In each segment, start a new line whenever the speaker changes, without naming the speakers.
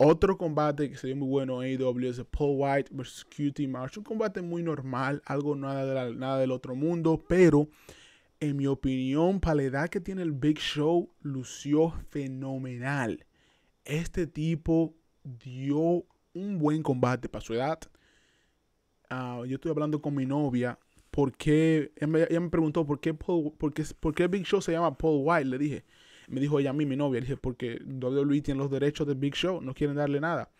Otro combate que sería muy bueno en AEW es Paul White versus QT Marshall. Un combate muy normal, algo nada, de nada del otro mundo, pero en mi opinión, para la edad que tiene el Big Show, lució fenomenal. Este tipo dio un buen combate para su edad. Ah, yo estoy hablando con mi novia. porque Ella me, preguntó por qué, por, qué, por qué Big Show se llama Paul White. Le dije, me dijo ella a mí, mi novia. Le dije, porque WWE tiene los derechos de Big Show, no quieren darle nada.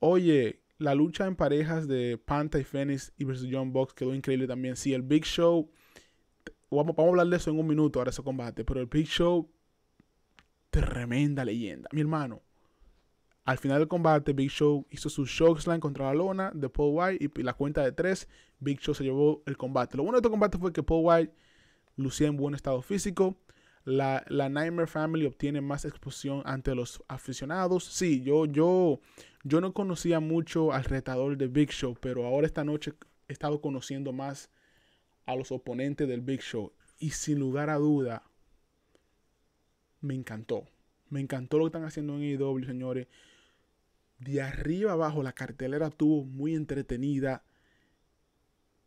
Oye, la lucha en parejas de Panta y Fenix y versus John Box quedó increíble también. Sí, el Big Show. Vamos, a hablar de eso en un minuto ahora ese combate. Pero el Big Show. Tremenda leyenda. Mi hermano. Al final del combate, Big Show hizo su slam contra la lona de Paul White y, y, la cuenta de tres. Big Show se llevó el combate. Lo bueno de este combate fue que Paul White lucía en buen estado físico la, la, Nightmare Family obtiene más exposición ante los aficionados. Sí, yo, yo, yo no conocía mucho al retador de Big Show, pero ahora esta noche he estado conociendo más a los oponentes del Big Show. Y sin lugar a duda, me encantó. Me encantó lo que están haciendo en AEW, señores. De arriba abajo, la cartelera estuvo muy entretenida.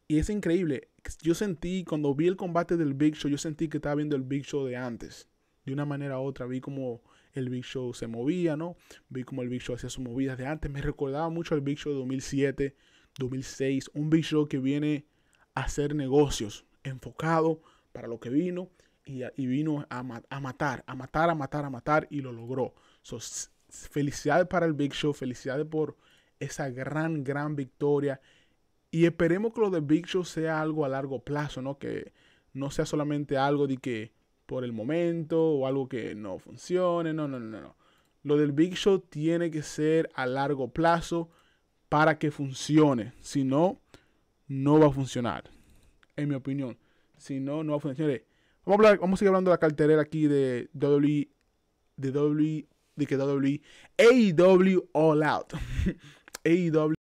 Y es increíble yo sentí, cuando vi el combate del Big Show, yo sentí que estaba viendo el Big Show de antes. De una manera u otra, vi como el Big Show se movía, ¿no? Vi como el Big Show hacía sus movidas de antes. Me recordaba mucho el Big Show de 2007, 2006. Un Big Show que viene a hacer negocios, enfocado para lo que vino y, vino a, matar, a matar, a matar, a matar y lo logró. So, felicidades para el Big Show, felicidades por esa gran, gran victoria y esperemos que lo del Big Show sea algo a largo plazo, ¿no? Que no sea solamente algo de que por el momento o algo que no funcione, no, no, no, no. Lo del Big Show tiene que ser a largo plazo para que funcione. Si no, no va a funcionar. En mi opinión. Si no, no va a funcionar. Vamos a, seguir hablando de la cartelera aquí de WWE. De De que WWE. AEW All Out. AEW.